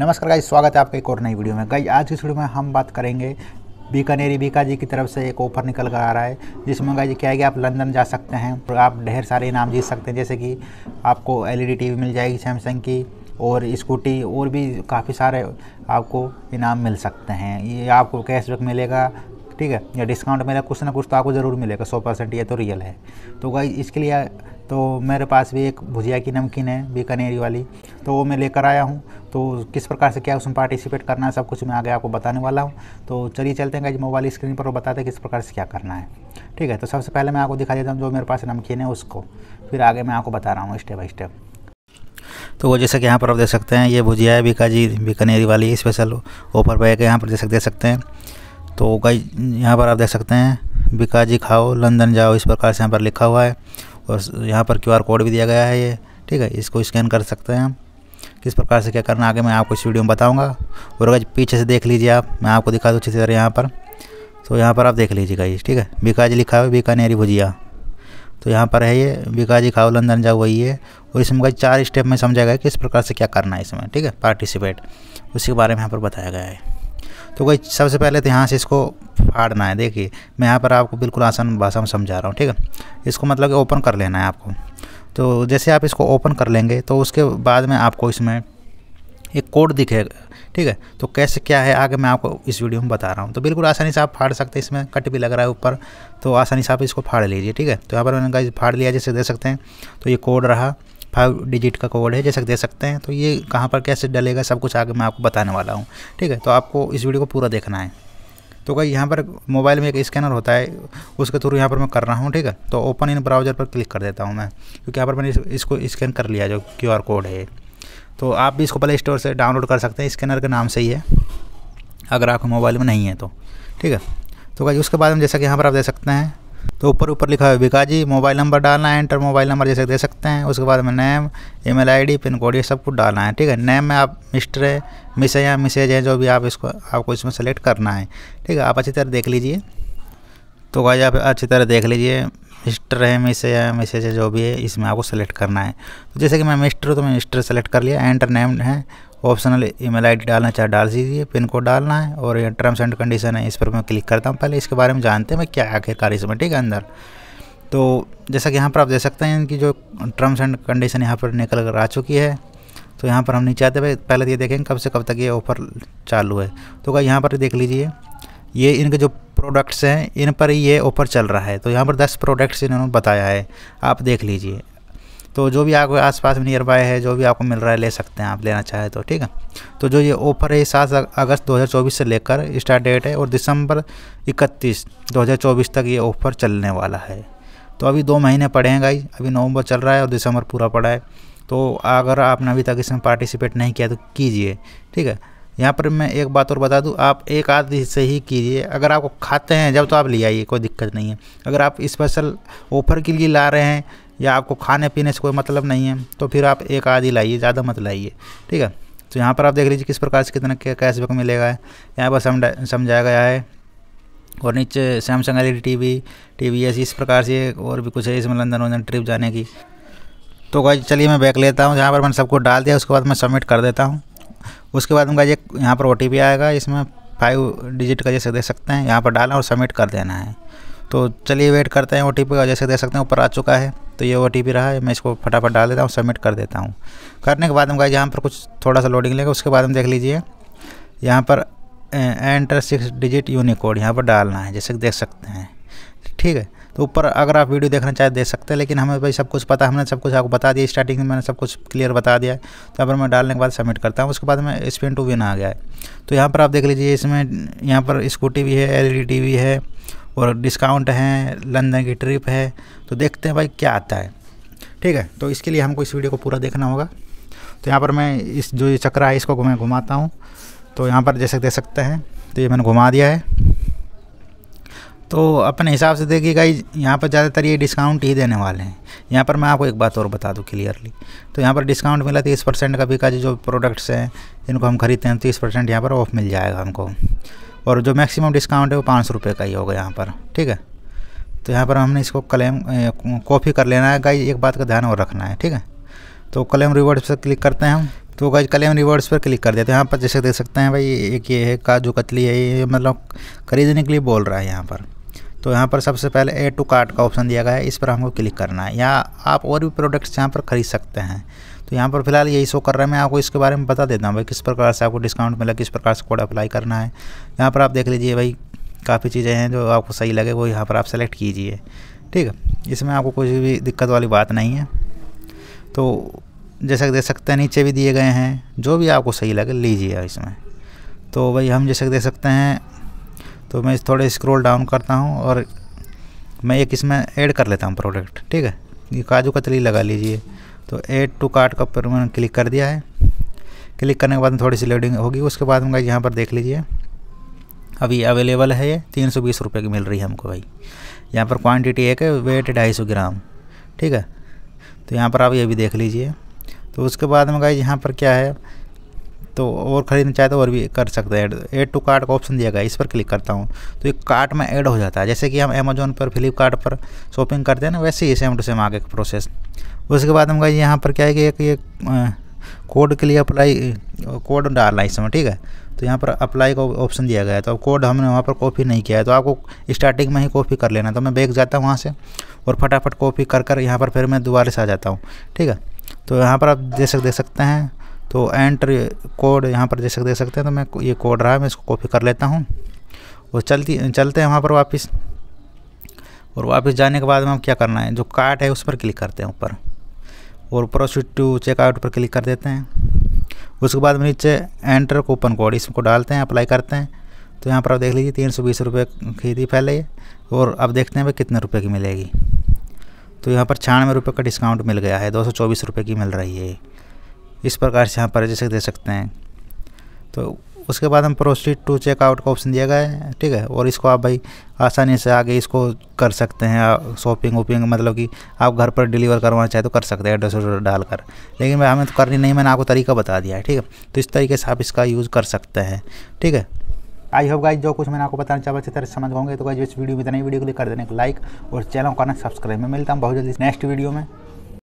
नमस्कार गाइज स्वागत है आपका एक और नई वीडियो में गाइज आज की वीडियो में हम बात करेंगे बीकानेरी बीका जी की तरफ से एक ऑफर निकल कर आ रहा है जिसमें गाइज क्या है कि आप लंदन जा सकते हैं और आप ढेर सारे इनाम जीत सकते हैं जैसे कि आपको एलईडी टीवी मिल जाएगी सैमसंग की और स्कूटी और भी काफ़ी सारे आपको इनाम मिल सकते हैं ये आपको कैशबैक मिलेगा ठीक है या डिस्काउंट मिलेगा कुछ ना कुछ तो आपको ज़रूर मिलेगा सौ परसेंट ये तो रियल है तो गाइज इसके लिए तो मेरे पास भी एक भुजिया की नमकीन है बीकानेरी वाली तो वो मैं लेकर आया हूँ तो किस प्रकार से क्या उसमें पार्टिसिपेट करना है सब कुछ मैं आगे आपको बताने वाला हूँ तो चलिए चलते हैं मोबाइल स्क्रीन पर वो बताते हैं किस प्रकार से क्या करना है ठीक है तो सबसे पहले मैं आपको दिखा देता हूँ जो मेरे पास नमकीन है उसको फिर आगे मैं आपको बता रहा हूँ स्टेप बाई स्टेप तो वो जैसे कि यहाँ पर आप देख सकते हैं ये भुजिया है बीकाजी बीकानेरी वाली स्पेशल ऊपर पैक के यहाँ पर देख सकते हैं तो कई यहाँ पर आप देख सकते हैं बीकाजी खाओ लंदन जाओ इस प्रकार से यहाँ पर लिखा हुआ है और यहाँ पर क्यूआर कोड भी दिया गया है ये ठीक है इसको स्कैन कर सकते हैं हम किस प्रकार से क्या करना है आगे मैं आपको इस वीडियो में बताऊँगा और अगर पीछे से देख लीजिए आप मैं आपको दिखा दूँ अच्छी तरह यहाँ पर तो यहाँ पर आप देख लीजिए गाइज ठीक है जी लिखा हुआ बीकानेरी भुजिया तो यहाँ पर है ये जी खाओ लंदन जाओ वही है और इसमें गाइज चार स्टेप में समझाया गया किस प्रकार से क्या करना है इसमें ठीक है पार्टिसिपेट उसी के बारे में यहाँ पर बताया गया है तो कोई सबसे पहले तो यहाँ से इसको फाड़ना है देखिए मैं यहाँ पर आपको बिल्कुल आसान भाषा में समझा रहा हूँ ठीक है इसको मतलब कि ओपन कर लेना है आपको तो जैसे आप इसको ओपन कर लेंगे तो उसके बाद में आपको इसमें एक कोड दिखेगा ठीक है तो कैसे क्या है आगे मैं आपको इस वीडियो में बता रहा हूँ तो बिल्कुल आसानी से आप फाड़ सकते हैं इसमें कट भी लग रहा है ऊपर तो आसानी से आप इसको फाड़ लीजिए ठीक है तो यहाँ पर मैंने कहा फाड़ लिया जैसे दे सकते हैं तो ये कोड रहा फाइव डिजिट का कोड है जैसे दे सकते हैं तो ये कहाँ पर कैसे डलेगा सब कुछ आगे मैं आपको बताने वाला हूँ ठीक है तो आपको इस वीडियो को पूरा देखना है तो कहीं यहाँ पर मोबाइल में एक स्कैनर होता है उसके थ्रू यहाँ पर मैं कर रहा हूँ ठीक है तो ओपन इन ब्राउज़र पर क्लिक कर देता हूँ मैं क्योंकि यहाँ पर मैंने इसको स्कैन कर लिया जो क्यू कोड है तो आप भी इसको प्ले स्टोर से डाउनलोड कर सकते हैं स्कैनर के नाम से ही है अगर आपके मोबाइल में नहीं है तो ठीक है तो भाई उसके बाद हम जैसा कि यहाँ पर आप देख सकते हैं तो ऊपर ऊपर लिखा है विकास जी मोबाइल नंबर डालना है एंटर मोबाइल नंबर जैसे दे सकते हैं उसके बाद में name email ID pin code ये सब कुछ डालना है ठीक है नेम में आप मिस्टर है मिस है या मिसेज है जो भी आप इसको आपको इसमें सेलेक्ट करना है ठीक है आप अच्छी तरह देख लीजिए तो गाइज आप अच्छी तरह देख लीजिए मिस्टर है मिसेज है मिसेज है जो भी है इसमें आपको सेलेक्ट करना है तो जैसे कि मैं मिस्टर हूँ तो मैं मिस्टर सेलेक्ट कर लिया एंटर नेम है ऑप्शनल ईमेल आईडी डालना चाहे डाल दीजिए पिन कोड डालना है और ये टर्म्स एंड कंडीशन है इस पर मैं क्लिक करता हूँ पहले इसके बारे में जानते हैं मैं क्या आखिरकार इसमें ठीक है अंदर तो जैसा कि यहाँ पर आप देख सकते हैं इनकी जो टर्म्स एंड कंडीशन यहाँ पर निकल कर आ चुकी है तो यहाँ पर हम नहीं चाहते भाई पहले तो ये देखेंगे कब से कब तक ये ऑफ़र चालू है तो क्या यहाँ पर देख लीजिए ये इनके जो प्रोडक्ट्स हैं इन पर ही ये ऑफर चल रहा है तो यहाँ पर दस प्रोडक्ट्स इन्होंने बताया है आप देख लीजिए तो जो भी आपको आसपास में नियर बाय है जो भी आपको मिल रहा है ले सकते हैं आप लेना चाहें तो ठीक है तो जो ये ऑफर है सात अगस्त 2024 से लेकर स्टार्ट डेट है और दिसंबर 31 2024 तक ये ऑफर चलने वाला है तो अभी दो महीने पड़े हैं गाई अभी नवंबर चल रहा है और दिसंबर पूरा पड़ा है तो अगर आपने अभी तक इसमें पार्टिसिपेट नहीं किया तो कीजिए ठीक है यहाँ पर मैं एक बात और बता दूँ आप एक आध से ही कीजिए अगर आपको खाते हैं जब तो आप ले आइए कोई दिक्कत नहीं है अगर आप स्पेशल ऑफर के लिए ला रहे हैं या आपको खाने पीने से कोई मतलब नहीं है तो फिर आप एक ही लाइए ज़्यादा मत लाइए ठीक है तो यहाँ पर आप देख लीजिए किस प्रकार से कितना कैशबैक मिलेगा यहाँ पर समझाया गया है और नीचे Samsung L T V T V इस प्रकार से और भी कुछ है इसमें लंदन वंदन ट्रिप जाने की तो गाइज चलिए मैं बैक लेता हूँ जहाँ पर मैंने सबको डाल दिया उसके बाद मैं सबमिट कर देता हूँ उसके बाद उनका ये यहाँ पर ओ आएगा इसमें फाइव डिजिट का जैसे दे सकते हैं यहाँ पर डालना और सबमिट कर देना है तो चलिए वेट करते हैं ओ टी का जैसे दे सकते हैं ऊपर आ चुका है तो ये ओ रहा है मैं इसको फटाफट डाल देता हूँ सबमिट कर देता हूँ करने के बाद हम गाइज यहाँ पर कुछ थोड़ा सा लोडिंग लेगा उसके बाद हम देख लीजिए यहाँ पर एंटर सिक्स डिजिट यूनिकोड यहाँ पर डालना है जैसे देख सकते हैं ठीक है तो ऊपर अगर आप वीडियो देखना चाहे देख सकते हैं लेकिन हमें भाई सब कुछ पता हमने सब कुछ आपको बता दिया स्टार्टिंग में मैंने सब कुछ क्लियर बता दिया है तो यहाँ पर मैं डालने के बाद सबमिट करता हूँ उसके बाद में स्पिन टू विन आ गया है तो यहाँ पर आप देख लीजिए इसमें यहाँ पर स्कूटी भी है एल टीवी e है और डिस्काउंट है लंदन की ट्रिप है तो देखते हैं भाई क्या आता है ठीक है तो इसके लिए हमको इस वीडियो को पूरा देखना होगा तो यहाँ पर मैं इस जो ये चक्रा है इसको मैं घुमाता हूँ तो यहाँ पर जैसे देख सकते हैं तो ये मैंने घुमा दिया है तो अपने हिसाब से देखिए गाई यहाँ पर ज़्यादातर ये डिस्काउंट ही देने वाले हैं यहाँ पर मैं आपको एक बात और बता दूँ क्लियरली तो यहाँ पर डिस्काउंट मिला तीस परसेंट का भी का जो प्रोडक्ट्स हैं जिनको हम खरीदते हैं तीस परसेंट यहाँ पर ऑफ मिल जाएगा हमको और जो मैक्सिमम डिस्काउंट है वो पाँच रुपये का ही होगा यहाँ पर ठीक है तो यहाँ पर हमने इसको क्लेम कॉपी कर लेना है गाई एक बात का ध्यान और रखना है ठीक है तो क्लेम रिवर्ड्स पर क्लिक करते हैं हम तो गाइज क्लेम रिवर्ड्स पर क्लिक कर देते हैं यहाँ पर जैसे देख सकते हैं भाई एक ये है काजू कतली है ये मतलब खरीदने के लिए बोल रहा है यहाँ पर तो यहाँ पर सबसे पहले ए टू कार्ट का ऑप्शन दिया गया है इस पर हमको क्लिक करना है यहाँ आप और भी प्रोडक्ट्स यहाँ पर खरीद सकते हैं तो यहाँ पर फिलहाल यही शो कर रहा है मैं आपको इसके बारे में बता देता हूँ भाई किस प्रकार से आपको डिस्काउंट मिला किस प्रकार से कोड अप्लाई करना है यहाँ पर आप देख लीजिए भाई काफ़ी चीज़ें हैं जो आपको सही लगे वो यहाँ पर आप सेलेक्ट कीजिए ठीक है इसमें आपको कोई भी दिक्कत वाली बात नहीं है तो जैसा कि देख सकते हैं नीचे भी दिए गए हैं जो भी आपको सही लगे लीजिए इसमें तो भाई हम जैसे देख सकते हैं तो मैं थोड़े स्क्रॉल डाउन करता हूँ और मैं एक इसमें ऐड कर लेता हूँ प्रोडक्ट ठीक है ये काजू कतली लगा लीजिए तो ऐड टू कार्ट का पर मैंने क्लिक कर दिया है क्लिक करने के बाद थोड़ी सी लोडिंग होगी उसके बाद हम यहाँ पर देख लीजिए अभी अवेलेबल है ये तीन सौ बीस रुपये की मिल रही है हमको भाई यहाँ पर क्वांटिटी एक है वेट ढाई सौ ग्राम ठीक है तो यहाँ पर आप ये भी देख लीजिए तो उसके बाद में गाई यहाँ पर क्या है तो और ख़रीदना चाहे तो और भी कर सकते हैं ऐड टू कार्ट का ऑप्शन दिया गया इस पर क्लिक करता हूँ तो ये कार्ट में ऐड हो जाता है जैसे कि हम अमेज़ोन पर फ्लिपकार्ट पर शॉपिंग करते हैं ना वैसे ही सेम टू सेम आगे का प्रोसेस उसके बाद हम यहाँ पर क्या है कि एक ये कोड के लिए अप्लाई कोड डालना है इसमें ठीक है तो यहाँ पर अप्लाई का ऑप्शन दिया गया है तो अब कोड हमने वहाँ पर कॉपी नहीं किया है तो आपको स्टार्टिंग में ही कॉपी कर लेना तो मैं बैग जाता हूँ वहाँ से और फटाफट कॉपी कर कर यहाँ पर फिर मैं दोबारा से आ जाता हूँ ठीक है तो यहाँ पर आप जैसे देख सकते हैं तो एंटर कोड यहाँ पर जैसे दे सकते हैं तो मैं ये कोड रहा है मैं इसको कॉपी कर लेता हूँ और चलती चलते हैं वहाँ पर वापस और वापस जाने के बाद में हम क्या करना है जो कार्ट है उस पर क्लिक करते हैं ऊपर और प्रोसीड टू चेकआउट पर क्लिक कर देते हैं उसके बाद में नीचे एंटर कूपन कोड इसको डालते हैं अप्लाई करते हैं तो यहाँ पर आप देख लीजिए तीन सौ बीस रुपये की थी पहले और अब देखते हैं भाई कितने रुपये की मिलेगी तो यहाँ पर छियानवे रुपये का डिस्काउंट मिल गया है दो सौ चौबीस रुपये की मिल रही है इस प्रकार से यहाँ पर रजिस्टर दे सकते हैं तो उसके बाद हम प्रोसीड टू चेकआउट का ऑप्शन दिया गया है ठीक है और इसको आप भाई आसानी से आगे इसको कर सकते हैं शॉपिंग वॉपिंग मतलब कि आप घर पर डिलीवर करवाना चाहे तो कर सकते हैं एड्रेस डाल डालकर लेकिन भाई हमें तो करनी नहीं मैंने आपको तरीका बता दिया है ठीक है तो इस तरीके से आप इसका यूज़ कर सकते हैं ठीक है आई होप गाइज जो कुछ मैंने आपको बताना चाहिए अच्छी तरह समझ होंगे तो गाइज इस वीडियो में इतना ही वीडियो को लिए कर देने को लाइक और चैनल को करना सब्सक्राइब मैं मिलता हूँ बहुत जल्दी नेक्स्ट वीडियो में